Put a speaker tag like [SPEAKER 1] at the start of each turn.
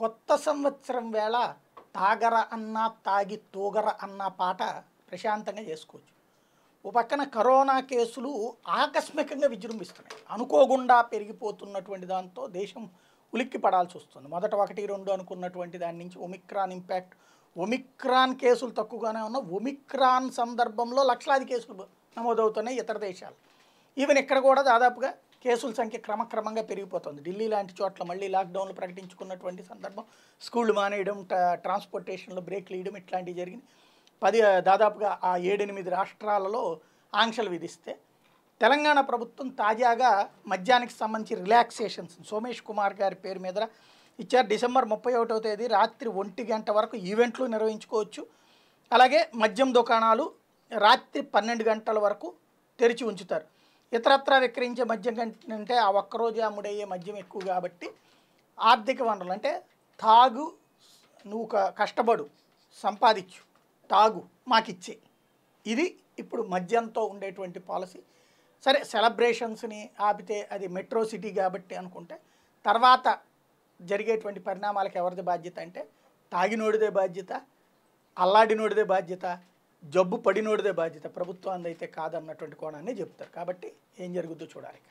[SPEAKER 1] కొత్త సంవత్సరం వేళ తాగర అన్న తాగి తూగర అన్న పాట ప్రశాంతంగా చేసుకోవచ్చు ఓ పక్కన కరోనా కేసులు ఆకస్మికంగా విజృంభిస్తున్నాయి అనుకోకుండా పెరిగిపోతున్నటువంటి దాంతో దేశం ఉలిక్కి పడాల్సి వస్తుంది మొదట ఒకటి రెండు అనుకున్నటువంటి దాని నుంచి ఒమిక్రాన్ ఇంపాక్ట్ ఒమిక్రాన్ కేసులు తక్కువగానే ఉన్న ఒమిక్రాన్ సందర్భంలో లక్షలాది కేసులు నమోదవుతున్నాయి ఇతర దేశాలు ఈవెన్ ఇక్కడ కూడా దాదాపుగా కేసుల సంఖ్య క్రమక్రమంగా పెరిగిపోతుంది ఢిల్లీ లాంటి చోట్ల మళ్ళీ లాక్డౌన్లు ప్రకటించుకున్నటువంటి సందర్భం స్కూళ్ళు మానేయడం ట్రాన్స్పోర్టేషన్లో బ్రేక్లు వేయడం ఇట్లాంటివి జరిగింది పది దాదాపుగా ఆ ఏడెనిమిది రాష్ట్రాలలో ఆంక్షలు విధిస్తే తెలంగాణ ప్రభుత్వం తాజాగా మద్యానికి సంబంధించి రిలాక్సేషన్స్ సోమేష్ కుమార్ గారి పేరు మీద ఇచ్చారు డిసెంబర్ ముప్పై ఒకటో తేదీ రాత్రి ఒంటి గంట వరకు ఈవెంట్లు నిర్వహించుకోవచ్చు అలాగే మద్యం దుకాణాలు రాత్రి పన్నెండు గంటల వరకు తెరిచి ఉంచుతారు ఇతరత్ర విక్రయించే మద్యం కంటే ఆ ఒక్కరోజు అమ్ముడయ్యే మద్యం ఎక్కువ కాబట్టి ఆర్థిక వనరులు అంటే తాగు నువ్వు కష్టపడు సంపాదించు తాగు మాకిచ్చే ఇది ఇప్పుడు మద్యంతో ఉండేటువంటి పాలసీ సరే సెలబ్రేషన్స్ని ఆపితే అది మెట్రో సిటీ కాబట్టి అనుకుంటే తర్వాత జరిగేటువంటి పరిణామాలకు ఎవరిది బాధ్యత అంటే తాగినోడిదే బాధ్యత అల్లాడినోడిదే బాధ్యత జబ్బు పడినోడిదే బాధ్యత ప్రభుత్వాన్ని అయితే కాదన్నటువంటి కోణాన్ని చెప్తారు కాబట్టి ఏం జరుగుద్దో చూడాలి